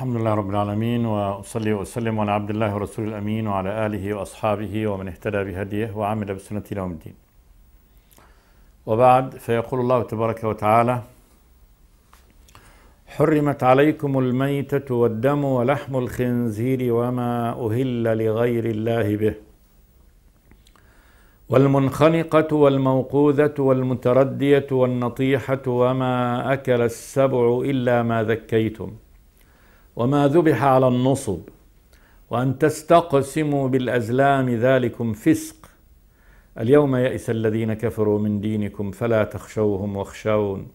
الحمد لله رب العالمين وأصلي وأسلم على عبد الله ورسول الأمين وعلى آله وأصحابه ومن اهتدى بهديه وعمل بسنة يوم الدين وبعد فيقول الله تبارك وتعالى حرمت عليكم الميتة والدم ولحم الخنزير وما أهل لغير الله به والمنخنقة والموقوذة والمتردية والنطيحة وما أكل السبع إلا ما ذكيتم ۖ وما ذبح على النصب وأن تستقسموا بالأزلام ذلكم فسق اليوم يئس الذين كفروا من دينكم فلا تخشوهم واخشون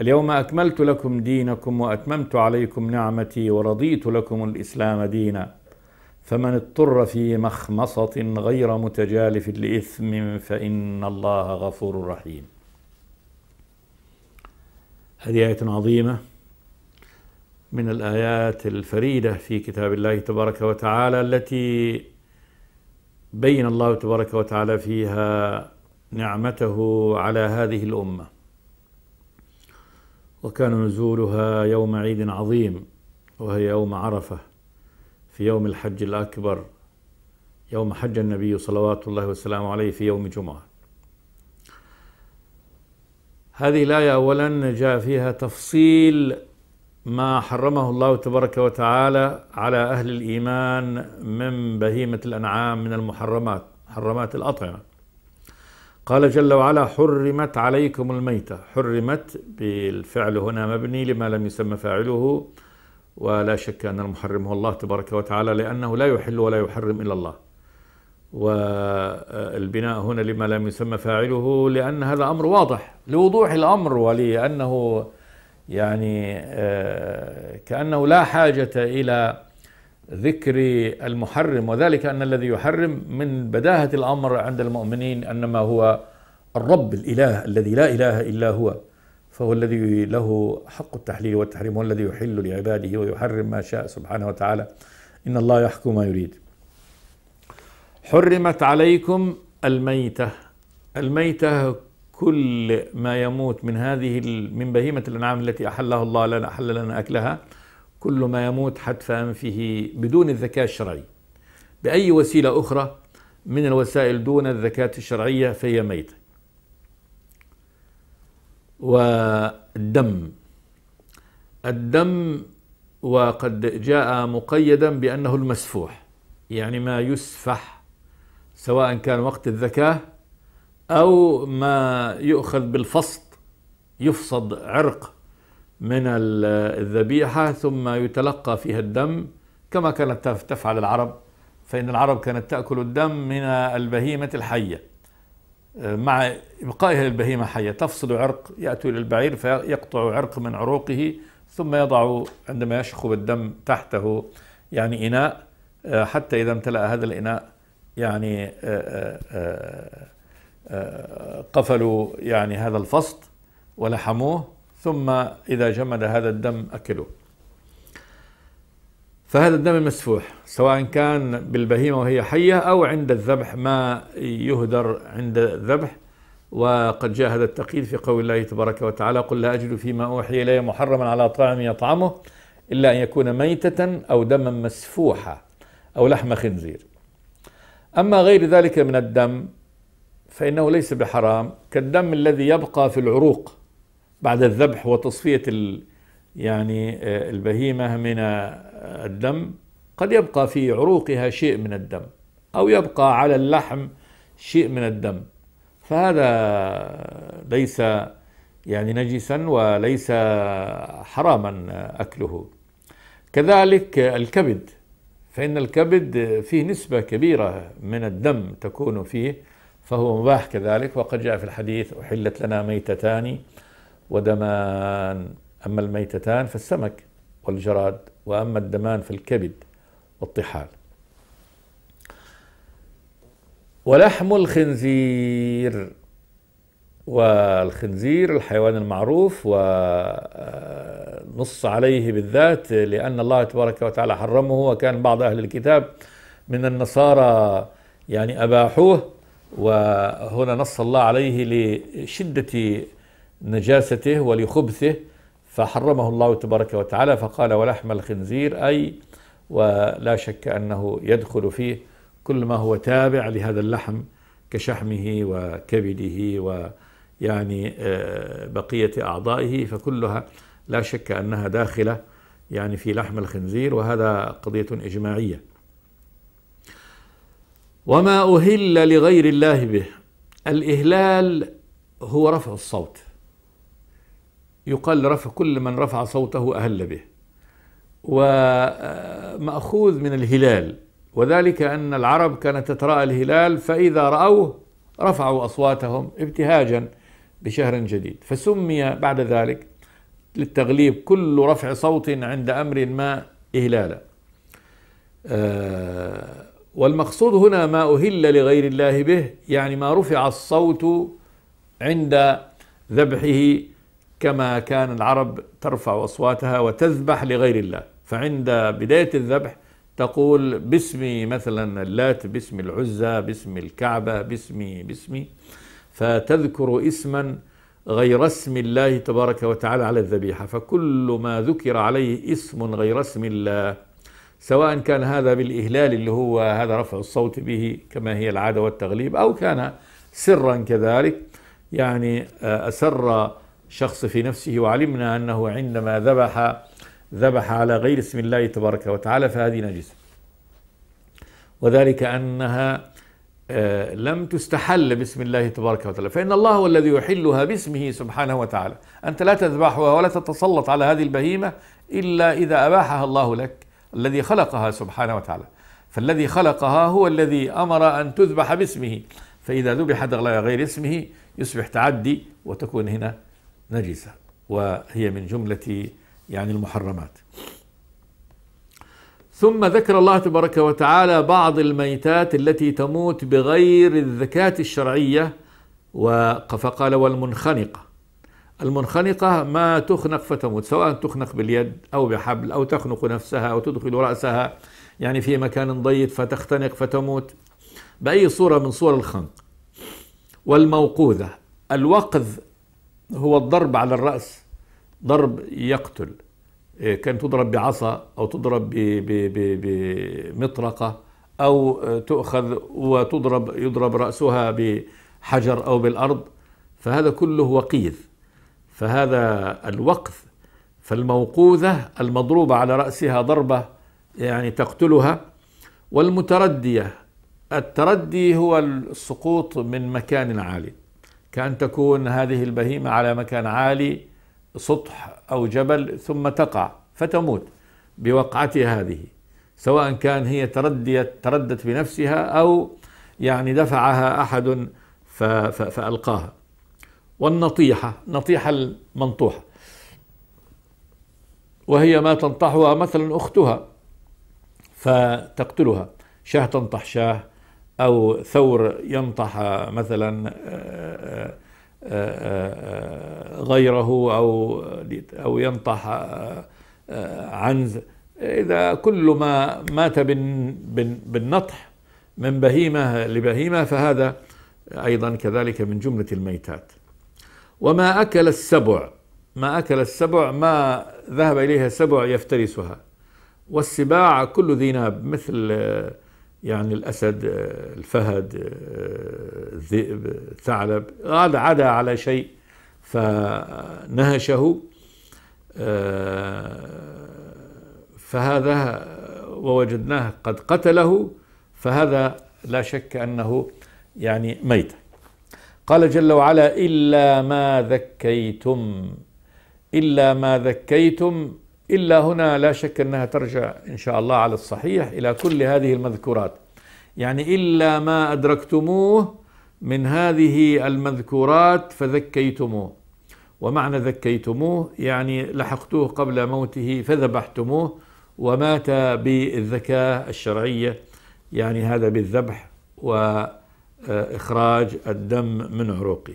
اليوم أكملت لكم دينكم وأتممت عليكم نعمتي ورضيت لكم الإسلام دينا فمن اضطر في مخمصة غير متجالف لإثم فإن الله غفور رحيم هذه آية عظيمة من الآيات الفريدة في كتاب الله تبارك وتعالى التي بين الله تبارك وتعالى فيها نعمته على هذه الأمة وكان نزولها يوم عيد عظيم وهي يوم عرفة في يوم الحج الأكبر يوم حج النبي صلوات الله وسلامه عليه في يوم جمعة هذه الآية أولا جاء فيها تفصيل ما حرمه الله تبارك وتعالى على أهل الإيمان من بهيمة الأنعام من المحرمات محرمات الأطعمة قال جل وعلا حرمت عليكم الميتة حرمت بالفعل هنا مبني لما لم يسمى فاعله ولا شك أن المحرم هو الله تبارك وتعالى لأنه لا يحل ولا يحرم إلا الله والبناء هنا لما لم يسمى فاعله لأن هذا أمر واضح لوضوح الأمر ولأنه يعني آه, كأنه لا حاجة إلى ذكر المحرم وذلك أن الذي يحرم من بداهة الأمر عند المؤمنين أنما هو الرب الإله الذي لا إله إلا هو فهو الذي له حق التحليل والتحريم والذي الذي يحل لعباده ويحرم ما شاء سبحانه وتعالى إن الله يحكم ما يريد حرمت عليكم الميتة الميتة كل ما يموت من هذه من بهيمة الأنعام التي أحلها الله لنا أحل لنا أكلها كل ما يموت حتف أنفه بدون الذكاء الشرعي بأي وسيلة أخرى من الوسائل دون الذكاة الشرعية فهي ميتة والدم الدم وقد جاء مقيدا بأنه المسفوح يعني ما يسفح سواء كان وقت الذكاء أو ما يؤخذ بالفصد يفصد عرق من الذبيحة ثم يتلقى فيها الدم كما كانت تفعل العرب فإن العرب كانت تأكل الدم من البهيمة الحية مع إبقائها للبهيمة حية تفصل عرق يأتوا إلى البعير فيقطع عرق من عروقه ثم يضع عندما يشخو الدم تحته يعني إناء حتى إذا امتلأ هذا الإناء يعني قفلوا يعني هذا الفصد ولحموه ثم إذا جمد هذا الدم أكلوه فهذا الدم المسفوح سواء كان بالبهيمة وهي حية أو عند الذبح ما يهدر عند الذبح وقد جاء هذا التقييد في قول الله تبارك وتعالى قل لا أجد فيما أوحي إلي محرما على طاعم يطعمه إلا أن يكون ميتة أو دما مسفوحا أو لحم خنزير أما غير ذلك من الدم فإنه ليس بحرام كالدم الذي يبقى في العروق بعد الذبح وتصفية يعني آه، البهيمة من آه، الدم قد يبقى في عروقها شيء من الدم أو يبقى على اللحم شيء من الدم فهذا ليس يعني نجسا وليس حراما أكله كذلك الكبد فإن الكبد فيه نسبة كبيرة من الدم تكون فيه فهو مباح كذلك وقد جاء في الحديث أحلت لنا ميتتان ودمان أما الميتتان فالسمك والجراد وأما الدمان فالكبد والطحال ولحم الخنزير والخنزير الحيوان المعروف ونص آه، عليه بالذات لأن الله تبارك وتعالى حرمه وكان بعض أهل الكتاب من النصارى يعني أباحوه وهنا نص الله عليه لشدة نجاسته ولخبثه فحرمه الله تبارك وتعالى فقال ولحم الخنزير أي ولا شك أنه يدخل فيه كل ما هو تابع لهذا اللحم كشحمه وكبده ويعني آه، بقية أعضائه فكلها لا شك أنها داخلة يعني في لحم الخنزير وهذا قضية إجماعية وما أهل لغير الله به الإهلال هو رفع الصوت يقال رفع كل من رفع صوته أهل به ومأخوذ من الهلال وذلك أن العرب كانت تتراءى الهلال فإذا رأوه رفعوا أصواتهم ابتهاجا بشهر جديد فسمي بعد ذلك للتغليب كل رفع صوت عند أمر ما إهلالا آه والمقصود هنا ما أهل لغير الله به يعني ما رفع الصوت عند ذبحه كما كان العرب ترفع أصواتها وتذبح لغير الله فعند بداية الذبح تقول باسمي مثلا اللات باسم العزى باسم الكعبة باسمي باسمي فتذكر اسما غير اسم الله تبارك وتعالى على الذبيحة فكل ما ذكر عليه اسم غير اسم الله سواء كان هذا بالإهلال اللي هو هذا رفع الصوت به كما هي العادة والتغليب أو كان سرا كذلك يعني آه، أسر شخص في نفسه وعلمنا أنه عندما ذبح ذبح على غير اسم الله تبارك وتعالى فهذه نجسة وذلك أنها آه، لم تستحل باسم الله تبارك وتعالى فإن الله هو الذي يحلها باسمه سبحانه وتعالى أنت لا تذبحها ولا تتسلط على هذه البهيمة إلا إذا أباحها الله لك الذي خلقها سبحانه وتعالى فالذي خلقها هو الذي أمر أن تذبح باسمه فإذا ذبحت غير اسمه يصبح تعدي وتكون هنا نجسة وهي من جملة يعني المحرمات ثم ذكر الله تبارك وتعالى بعض الميتات التي تموت بغير الذكاة الشرعية فقال والمنخنقه المنخنقة ما تخنق فتموت سواء تخنق باليد أو بحبل أو تخنق نفسها أو تدخل رأسها يعني في مكان ضيق فتختنق فتموت بأي صورة من صور الخنق والموقوذة الوقذ هو الضرب على الرأس ضرب يقتل إيه، كان تضرب بعصا أو تضرب بمطرقة أو تؤخذ وتضرب يضرب رأسها بحجر أو بالأرض فهذا كله وقيذ فهذا الوقف فالموقوذة المضروبة على رأسها ضربة يعني تقتلها والمتردية التردي هو السقوط من مكان عالي كأن تكون هذه البهيمة على مكان عالي سطح أو جبل ثم تقع فتموت بوقعتها هذه سواء كان هي ترديت تردت بنفسها أو يعني دفعها أحد فألقاها والنطيحة نطيحة المنطوحة وهي ما تنطحها مثلا أختها فتقتلها شاه تنطح شاه أو ثور ينطح مثلا آه، آه، آه، غيره أو أو ينطح عنز إذا كل ما مات بالنطح من بهيمة لبهيمة فهذا أيضا كذلك من جملة الميتات وما أكل السبع ما أكل السبع ما ذهب إليها السبع يفترسها والسباع كل ذي ناب مثل آه، يعني الأسد آه، الفهد آه، الذئب الثعلب غاد عدا على شيء فنهشه فهذا ووجدناه قد قتله فهذا لا شك أنه يعني ميت قال جل وعلا إلا ما ذكيتم إلا ما ذكيتم إلا هنا لا شك أنها ترجع إن شاء الله على الصحيح إلى كل هذه المذكورات يعني إلا ما أدركتموه من هذه المذكورات فذكيتموه ومعنى ذكيتموه يعني لحقتوه قبل موته فذبحتموه ومات بالذكاء الشرعية يعني هذا بالذبح و آه، إخراج الدم من عروقه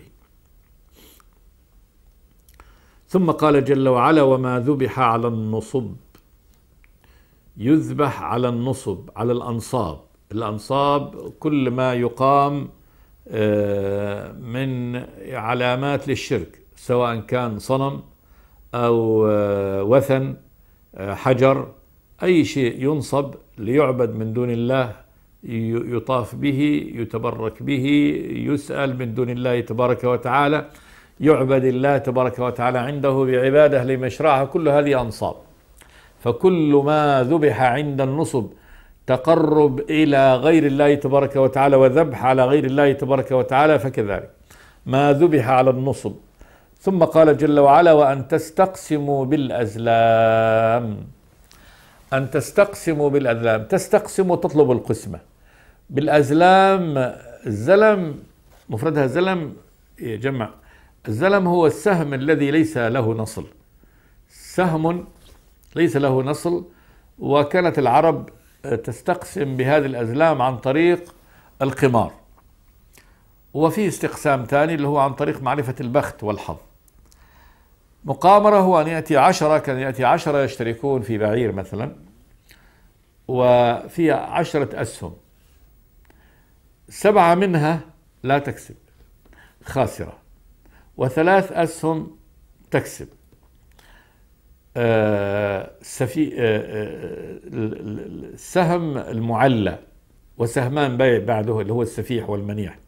ثم قال جل وعلا وما ذبح على النصب يذبح على النصب على الأنصاب الأنصاب كل ما يقام آه، من علامات للشرك سواء كان صنم أو آه، وثن حجر أي شيء ينصب ليعبد من دون الله يطاف به يتبرك به يسأل من دون الله تبارك وتعالى يعبد الله تبارك وتعالى عنده بعباده لمشرعها كل هذه أنصاب فكل ما ذبح عند النصب تقرب إلى غير الله تبارك وتعالى وذبح على غير الله تبارك وتعالى فكذلك ما ذبح على النصب ثم قال جل وعلا وأن تستقسموا بالأزلام أن تستقسموا بالأذلام تستقسم وتطلب القسمة بالأزلام الزلم مفردها زلم إيه، جمع الزلم هو السهم الذي ليس له نصل سهم ليس له نصل وكانت العرب آه، تستقسم بهذه الأزلام عن طريق القمار وفي استقسام ثاني اللي هو عن طريق معرفة البخت والحظ مقامرة هو أن يأتي عشرة كان يأتي عشرة يشتركون في بعير مثلا وفي عشرة أسهم سبعة منها لا تكسب خاسرة وثلاث أسهم تكسب السفي آه، آه، آه، السهم المعلى وسهمان بعده اللي هو السفيح والمنيح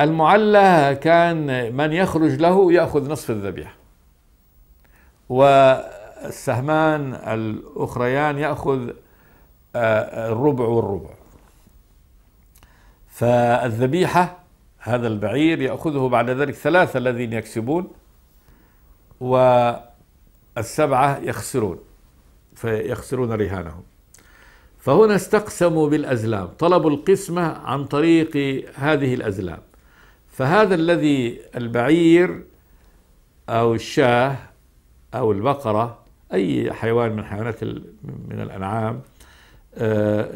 المعلى كان من يخرج له يأخذ نصف الذبيحة والسهمان الأخريان يأخذ آه، الربع والربع فالذبيحة هذا البعير يأخذه بعد ذلك ثلاثة الذين يكسبون والسبعة يخسرون فيخسرون رهانهم فهنا استقسموا بالأزلام طلبوا القسمة عن طريق هذه الأزلام فهذا الذي البعير أو الشاه أو البقرة أي حيوان من حيوانات من الأنعام آه،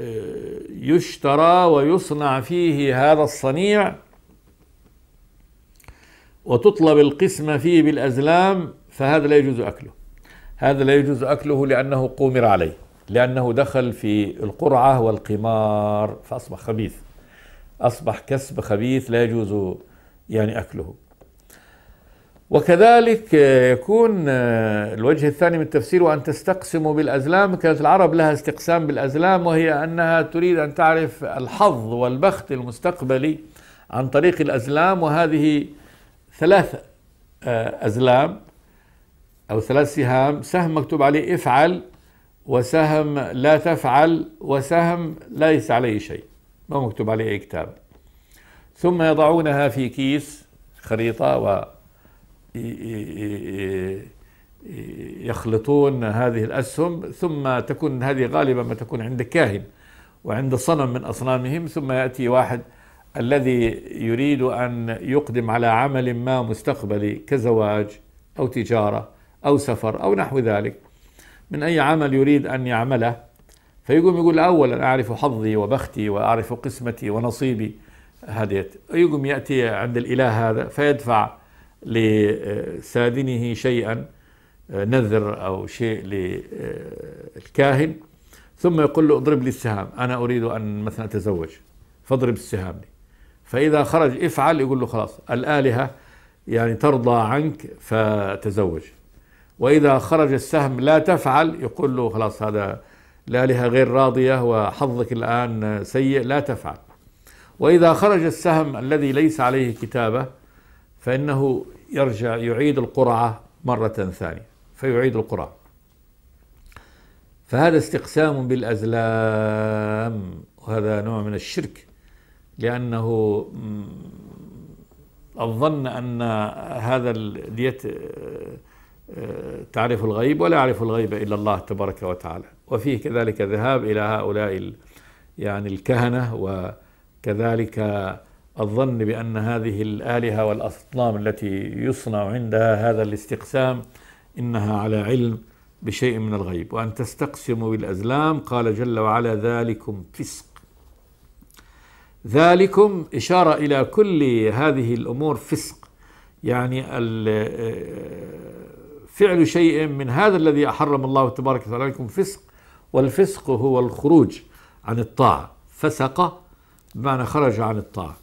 يشترى ويصنع فيه هذا الصنيع وتطلب القسمة فيه بالأزلام فهذا لا يجوز أكله هذا لا يجوز أكله لأنه قومر عليه لأنه دخل في القرعة والقمار فأصبح خبيث أصبح كسب خبيث لا يجوز يعني أكله وكذلك يكون آه، الوجه الثاني من التفسير وأن تستقسموا بالأزلام كانت العرب لها استقسام بالأزلام وهي أنها تريد أن تعرف الحظ والبخت المستقبلي عن طريق الأزلام وهذه ثلاث آه، أزلام أو ثلاث سهام سهم مكتوب عليه افعل وسهم لا تفعل وسهم ليس عليه شيء ما مكتوب عليه أي كتاب ثم يضعونها في كيس خريطة و يخلطون هذه الأسهم ثم تكون هذه غالبا ما تكون عند كاهن وعند صنم من أصنامهم ثم يأتي واحد الذي يريد أن يقدم على عمل ما مستقبلي كزواج أو تجارة أو سفر أو نحو ذلك من أي عمل يريد أن يعمله فيقوم يقول أولا أعرف حظي وبختي وأعرف قسمتي ونصيبي هديت يقوم يأتي عند الإله هذا فيدفع لسادنه شيئا نذر أو شيء للكاهن ثم يقول له اضرب لي السهام أنا أريد أن مثلا أتزوج فاضرب السهام لي فإذا خرج افعل يقول له خلاص الآلهة يعني ترضى عنك فتزوج وإذا خرج السهم لا تفعل يقول له خلاص هذا الآلهة غير راضية وحظك الآن سيء لا تفعل وإذا خرج السهم الذي ليس عليه كتابة فإنه يرجع يعيد القرعة مرة ثانية فيعيد القرعة فهذا استقسام بالأزلام وهذا نوع من الشرك لأنه الظن أن هذا الدية تعرف الغيب ولا يعرف الغيب إلا الله تبارك وتعالى وفيه كذلك ذهاب إلى هؤلاء يعني الكهنة و كذلك الظن بأن هذه الآلهة والأصنام التي يصنع عندها هذا الاستقسام إنها على علم بشيء من الغيب وأن تستقسموا بالأزلام قال جل وعلا ذلكم فسق ذلكم إشارة إلى كل هذه الأمور فسق يعني فعل شيء من هذا الذي أحرم الله تبارك وتعالى لكم فسق والفسق هو الخروج عن الطاعة فسق بمعنى خرج عن الطاعة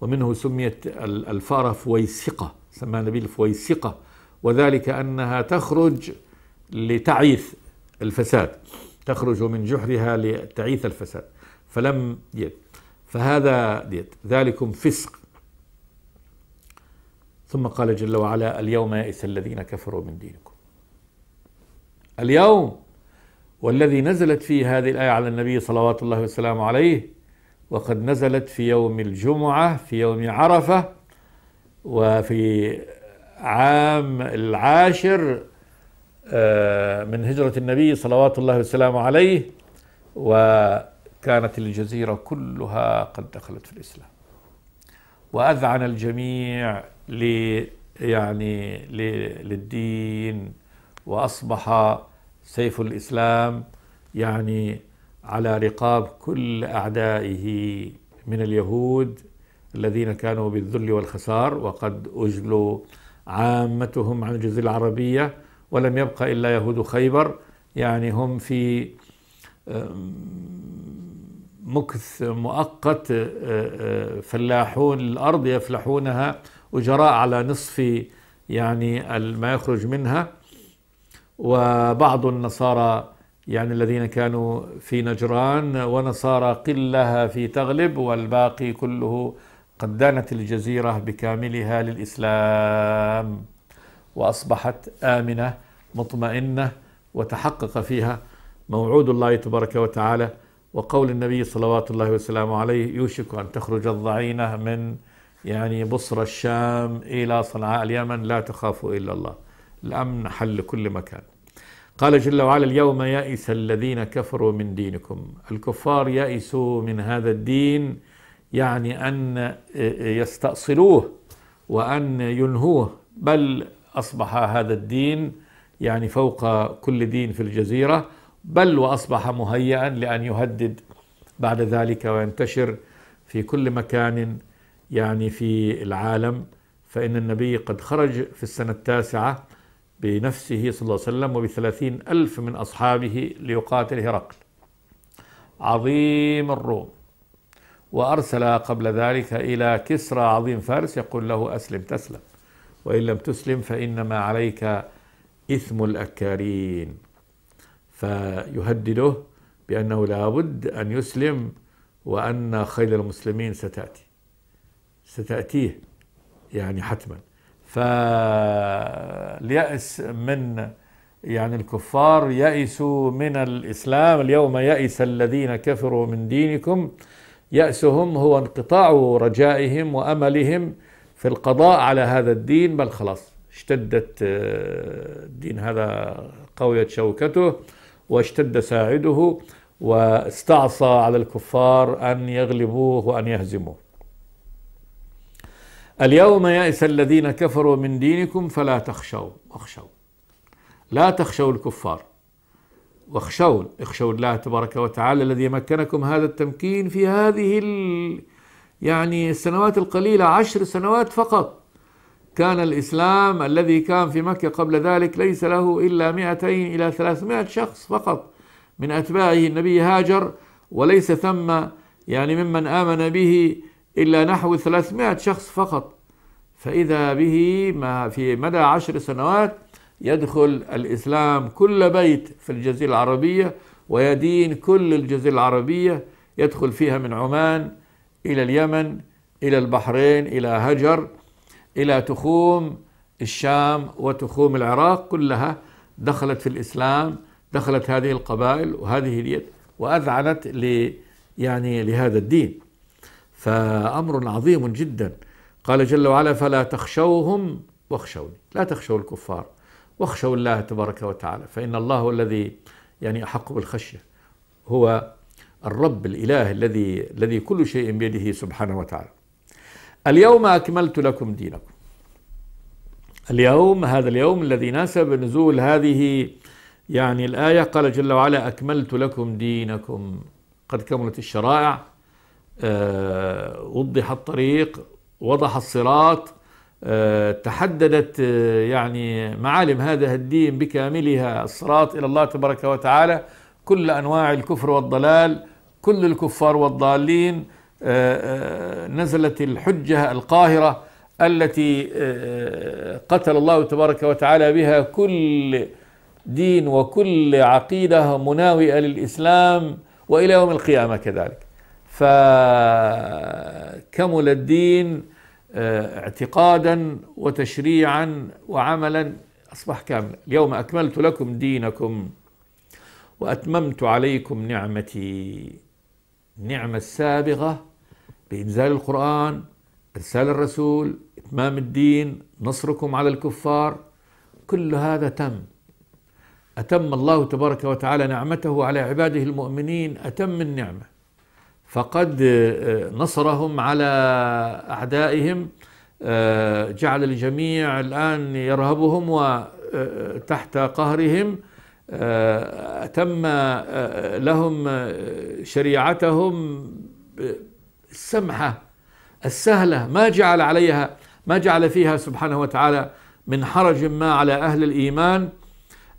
ومنه سميت الفارة فويسقة سماها النبي الفويسقة وذلك أنها تخرج لتعيث الفساد تخرج من جحرها لتعيث الفساد فلم يد فهذا يد ذلكم فسق ثم قال جل وعلا اليوم يئس الذين كفروا من دينكم اليوم والذي نزلت فيه هذه الآية على النبي صلوات الله وسلامه عليه وقد نزلت في يوم الجمعة في يوم عرفة وفي عام العاشر آه، من هجرة النبي صلوات الله وسلامه عليه وكانت الجزيرة كلها قد دخلت في الإسلام وأذعن الجميع ل يعني للدين وأصبح سيف الإسلام يعني على رقاب كل أعدائه من اليهود الذين كانوا بالذل والخسار وقد أجلوا عامتهم عن الجزيرة العربية ولم يبقى إلا يهود خيبر يعني هم في مكث مؤقت آه، آه، فلاحون الأرض يفلحونها أجراء على نصف يعني ما يخرج منها وبعض النصارى يعني الذين كانوا في نجران ونصارى قلها في تغلب والباقي كله قد دانت الجزيرة بكاملها للإسلام وأصبحت آمنة مطمئنة وتحقق فيها موعود الله تبارك وتعالى وقول النبي صلوات الله وسلامه عليه يوشك أن تخرج الضعينة من يعني بصر الشام إلى صنعاء اليمن لا تخافوا إلا الله الأمن حل كل مكان قال جل وعلا اليوم يائس الذين كفروا من دينكم الكفار يائسوا من هذا الدين يعني أن آه، آه، يستأصلوه وأن ينهوه بل أصبح هذا الدين يعني فوق كل دين في الجزيرة بل وأصبح مهيئا لأن يهدد بعد ذلك وينتشر في كل مكان يعني في العالم فإن النبي قد خرج في السنة التاسعة بنفسه صلى الله عليه وسلم وبثلاثين ألف من أصحابه ليقاتل هرقل عظيم الروم وأرسل قبل ذلك إلى كسرى عظيم فارس يقول له أسلم تسلم وإن لم تسلم فإنما عليك إثم الأكارين فيهدده بأنه لابد أن يسلم وأن خيل المسلمين ستأتي ستأتيه يعني حتما فاليأس من يعني الكفار يأسوا من الإسلام اليوم يأس الذين كفروا من دينكم يأسهم هو انقطاع رجائهم وأملهم في القضاء على هذا الدين بل خلاص اشتدت آه، الدين هذا قويت شوكته واشتد ساعده واستعصى على الكفار أن يغلبوه وأن يهزموه اليوم يئس الذين كفروا من دينكم فلا تخشوا اخشوا لا تخشوا الكفار واخشون اخشوا الله تبارك وتعالى الذي مكنكم هذا التمكين في هذه ال... يعني السنوات القليلة عشر سنوات فقط كان الإسلام الذي كان في مكة قبل ذلك ليس له إلا 200 إلى 300 شخص فقط من أتباعه النبي هاجر وليس ثم يعني ممن آمن به إلا نحو 300 شخص فقط فإذا به ما في مدى عشر سنوات يدخل الإسلام كل بيت في الجزيرة العربية ويدين كل الجزيرة العربية يدخل فيها من عمان إلى اليمن إلى البحرين إلى هجر إلى تخوم الشام وتخوم العراق كلها دخلت في الإسلام دخلت هذه القبائل وهذه اليد وأذعنت يعني لهذا الدين فأمر عظيم جدا قال جل وعلا فلا تخشوهم واخشوني لا تخشوا الكفار واخشوا الله تبارك وتعالى فإن الله هو الذي يعني أحق بالخشية هو الرب الإله الذي الذي كل شيء بيده سبحانه وتعالى اليوم أكملت لكم دينكم اليوم هذا اليوم الذي ناسب نزول هذه يعني الآية قال جل وعلا أكملت لكم دينكم قد كملت الشرائع آه، وضح الطريق وضح الصراط آه، تحددت آه، يعني معالم هذا الدين بكاملها الصراط إلى الله تبارك وتعالى كل أنواع الكفر والضلال كل الكفار والضالين نزلت الحجة القاهرة التي قتل الله تبارك وتعالى بها كل دين وكل عقيدة مناوئة للإسلام وإلى يوم القيامة كذلك فكمل الدين آه، اعتقادا وتشريعا وعملا أصبح كاملا اليوم أكملت لكم دينكم وأتممت عليكم نعمتي النعمة السابغة بإنزال القرآن إرسال الرسول إتمام الدين نصركم على الكفار كل هذا تم أتم الله تبارك وتعالى نعمته على عباده المؤمنين أتم النعمة فقد آه، آه، نصرهم على أعدائهم آه، جعل الجميع الآن يرهبهم وتحت قهرهم تم لهم شريعتهم السمحة السهلة ما جعل عليها ما جعل فيها سبحانه وتعالى من حرج ما على أهل الإيمان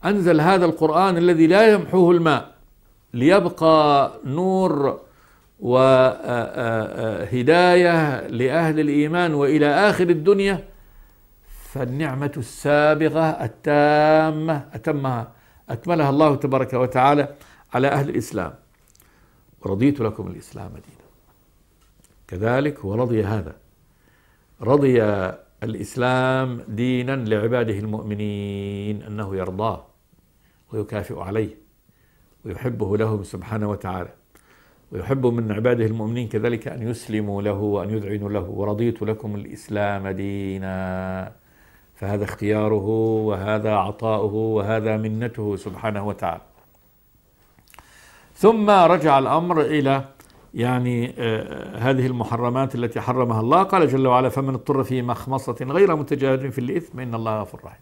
أنزل هذا القرآن الذي لا يمحوه الماء ليبقى نور وهداية لأهل الإيمان وإلى آخر الدنيا فالنعمة السابغة التامة أتمها أكملها الله تبارك وتعالى على أهل الإسلام ورضيت لكم الإسلام دينا كذلك ورضي هذا رضي الإسلام دينا لعباده المؤمنين أنه يرضاه ويكافئ عليه ويحبه لهم سبحانه وتعالى ويحب من عباده المؤمنين كذلك أن يسلموا له وأن يذعنوا له ورضيت لكم الإسلام دينا فهذا اختياره وهذا عطاؤه وهذا منته سبحانه وتعالى ثم رجع الأمر إلى يعني آه، هذه المحرمات التي حرمها الله قال جل وعلا فمن اضطر في مخمصة غير متجاهد في الإثم إن الله غفور رحيم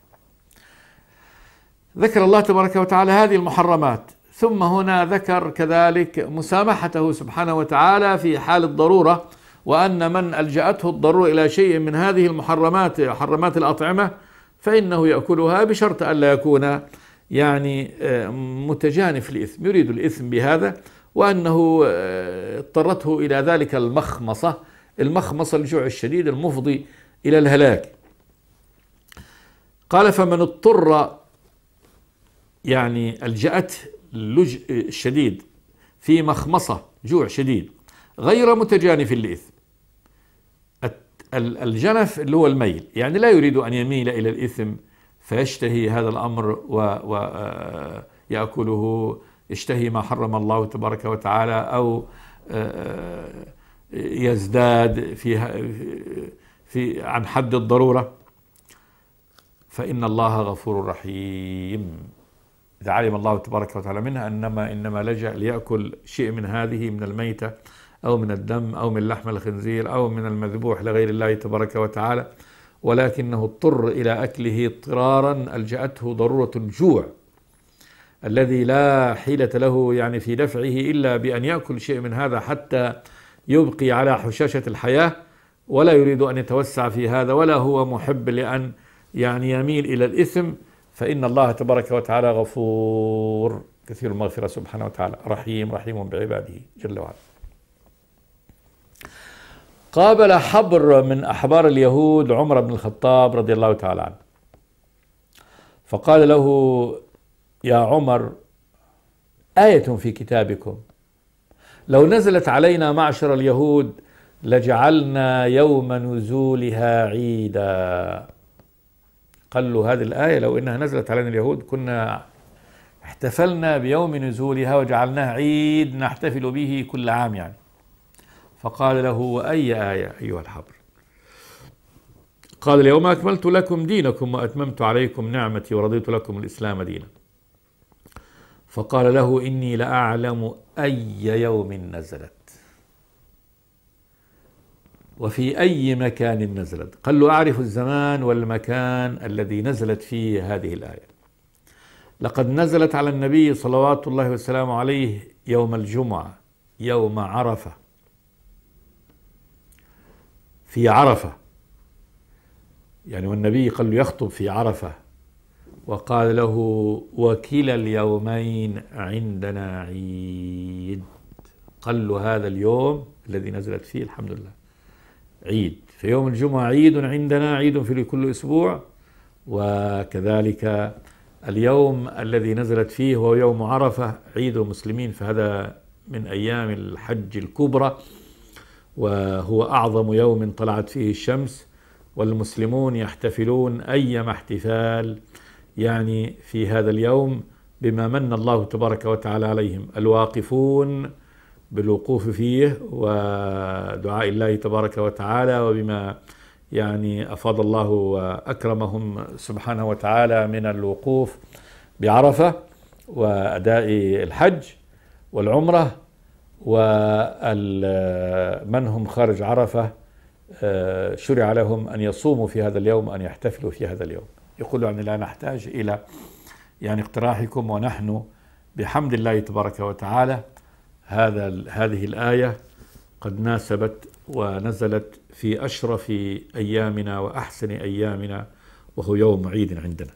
ذكر الله تبارك وتعالى هذه المحرمات ثم هنا ذكر كذلك مسامحته سبحانه وتعالى في حال الضروره وأن من ألجأته الضرورة إلى شيء من هذه المحرمات محرمات الأطعمة فإنه يأكلها بشرط ألا يكون يعني آه، متجانف الإثم يريد الإثم بهذا وأنه آه، اضطرته إلى ذلك المخمصة المخمصة الجوع الشديد المفضي إلى الهلاك قال فمن اضطر يعني ألجأته اللج الشديد في مخمصة جوع شديد غير متجانف الإثم الجنف اللي هو الميل يعني لا يريد أن يميل إلى الإثم فيشتهي هذا الأمر ويأكله آه، يشتهي ما حرم الله تبارك وتعالى أو آه، آه، يزداد في في عن حد الضرورة فإن الله غفور رحيم إذا علم الله تبارك وتعالى منها إنما إنما لجأ ليأكل شيء من هذه من الميتة أو من الدم أو من لحم الخنزير أو من المذبوح لغير الله تبارك وتعالى ولكنه اضطر إلى أكله اضطرارا ألجأته ضرورة الجوع الذي لا حيلة له يعني في دفعه إلا بأن يأكل شيء من هذا حتى يبقي على حشاشة الحياة ولا يريد أن يتوسع في هذا ولا هو محب لأن يعني يميل إلى الإثم فإن الله تبارك وتعالى غفور كثير المغفرة سبحانه وتعالى رحيم رحيم بعباده جل وعلا قابل حبر من أحبار اليهود عمر بن الخطاب رضي الله تعالى عنه فقال له يا عمر آية في كتابكم لو نزلت علينا معشر اليهود لجعلنا يوم نزولها عيدا قال له هذه الآية لو إنها نزلت علينا اليهود كنا احتفلنا بيوم نزولها وجعلناه عيد نحتفل به كل عام يعني فقال له وأي آية أيها الحبر قال اليوم أكملت لكم دينكم وأتممت عليكم نعمتي ورضيت لكم الإسلام دينا فقال له إني لأعلم أي يوم نزلت وفي أي مكان نزلت قال له أعرف الزمان والمكان الذي نزلت فيه هذه الآية لقد نزلت على النبي صلوات الله وسلامه عليه يوم الجمعة يوم عرفة في عرفة يعني والنبي قال له يخطب في عرفة وقال له وكلا اليومين عندنا عيد قال له هذا اليوم الذي نزلت فيه الحمد لله عيد في يوم الجمعة عيد عندنا عيد في كل أسبوع وكذلك اليوم الذي نزلت فيه هو يوم عرفة عيد المسلمين فهذا من أيام الحج الكبرى وهو أعظم يوم طلعت فيه الشمس والمسلمون يحتفلون أيما احتفال يعني في هذا اليوم بما من الله تبارك وتعالى عليهم الواقفون بالوقوف فيه ودعاء الله تبارك وتعالى وبما يعني أفاض الله وأكرمهم سبحانه وتعالى من الوقوف بعرفة وأداء الحج والعمرة ومن هم خارج عرفة آه، شرع لهم أن يصوموا في هذا اليوم أن يحتفلوا في هذا اليوم يقول يعني لا نحتاج إلى يعني اقتراحكم ونحن بحمد الله تبارك وتعالى هذا هذه الآية قد ناسبت ونزلت في أشرف أيامنا وأحسن أيامنا وهو يوم عيد عندنا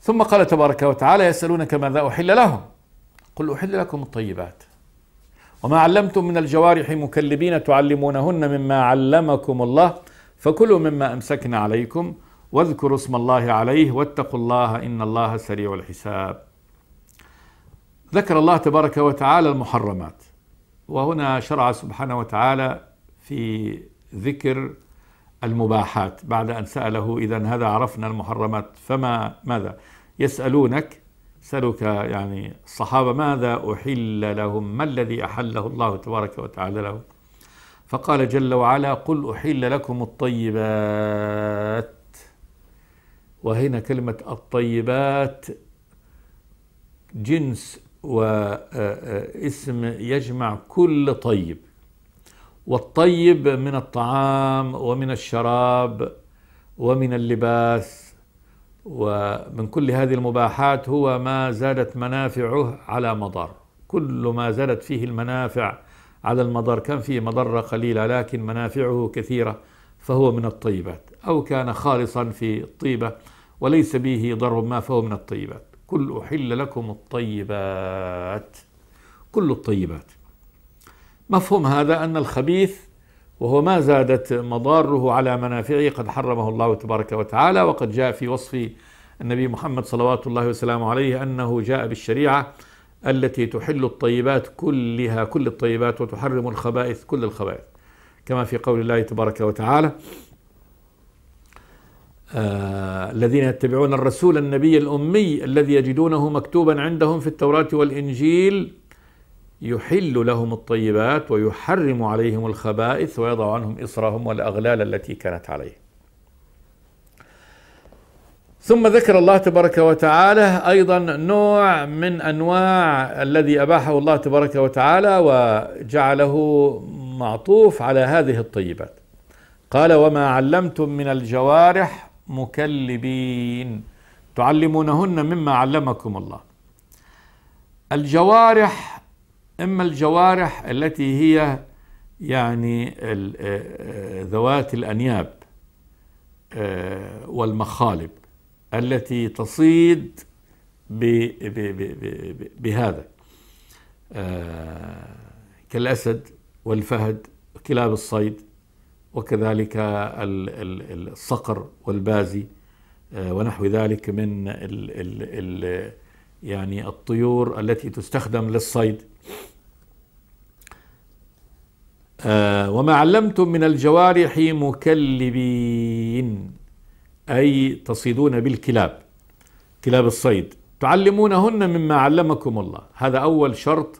ثم قال تبارك وتعالى يسألونك ماذا أحل لهم قل أحل لكم الطيبات وما علمتم من الجوارح مكلبين تعلمونهن مما علمكم الله فكلوا مما أمسكنا عليكم واذكروا اسم الله عليه واتقوا الله إن الله سريع الحساب ذكر الله تبارك وتعالى المحرمات وهنا شرع سبحانه وتعالى في ذكر المباحات بعد أن سأله إذا هذا عرفنا المحرمات فما ماذا يسألونك سالوك يعني الصحابة ماذا أحل لهم ما الذي أحله الله تبارك وتعالى لهم فقال جل وعلا قل أحل لكم الطيبات وهنا كلمة الطيبات جنس واسم آه، آه، يجمع كل طيب والطيب من الطعام ومن الشراب ومن اللباس ومن كل هذه المباحات هو ما زادت منافعه على مضار كل ما زادت فيه المنافع على المضار كان فيه مضرة قليلة لكن منافعه كثيرة فهو من الطيبات أو كان خالصا في الطيبة وليس به ضر ما فهو من الطيبات قل أحل لكم الطيبات كل الطيبات مفهوم هذا أن الخبيث وهو ما زادت مضاره على منافعه قد حرمه الله تبارك وتعالى وقد جاء في وصف النبي محمد صلوات الله وسلامه عليه أنه جاء بالشريعة التي تحل الطيبات كلها كل الطيبات وتحرم الخبائث كل الخبائث كما في قول الله تبارك وتعالى آه، الذين يتبعون الرسول النبي الأمي الذي يجدونه مكتوبا عندهم في التوراة والإنجيل يحل لهم الطيبات ويحرم عليهم الخبائث ويضع عنهم إصرهم والأغلال التي كانت عليه ثم ذكر الله تبارك وتعالى أيضا نوع من أنواع الذي أباحه الله تبارك وتعالى وجعله معطوف على هذه الطيبات قال وما علمتم من الجوارح مكلبين تعلمونهن مما علمكم الله الجوارح اما الجوارح التي هي يعني آه، ذوات الانياب آه، والمخالب التي تصيد بهذا آه، كالاسد والفهد وكلاب الصيد وكذلك الصقر والبازي آه، ونحو ذلك من الـ الـ الـ يعني الطيور التي تستخدم للصيد آه، وما علمتم من الجوارح مكلبين أي تصيدون بالكلاب كلاب الصيد تعلمونهن مما علمكم الله هذا أول شرط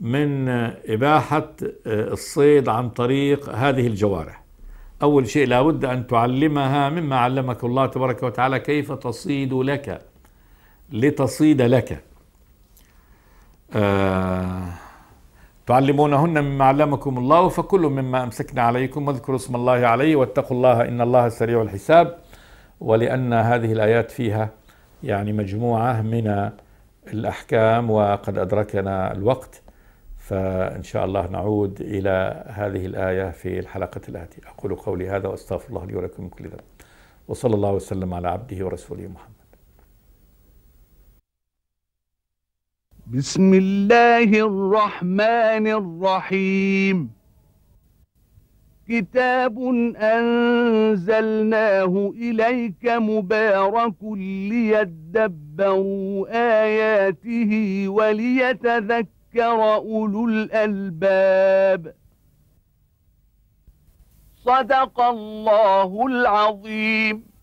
من إباحة آه، الصيد عن طريق هذه الجوارح أول شيء لابد أن تعلمها مما علمك الله تبارك وتعالى كيف تصيد لك لتصيد لك آه تعلمونهن مما علمكم الله فكل مما أمسكنا عليكم واذكروا اسم الله عليه واتقوا الله إن الله سريع الحساب ولأن هذه الآيات فيها يعني مجموعة من الأحكام وقد أدركنا الوقت فإن شاء الله نعود إلى هذه الآية في الحلقة الآتية أقول قولي هذا وأستغفر الله لي ولكم من كل ذنب وصلى الله وسلم على عبده ورسوله محمد بسم الله الرحمن الرحيم كتاب أنزلناه إليك مبارك ليدبروا آياته وليتذكروا ذكر أولو الألباب صدق الله العظيم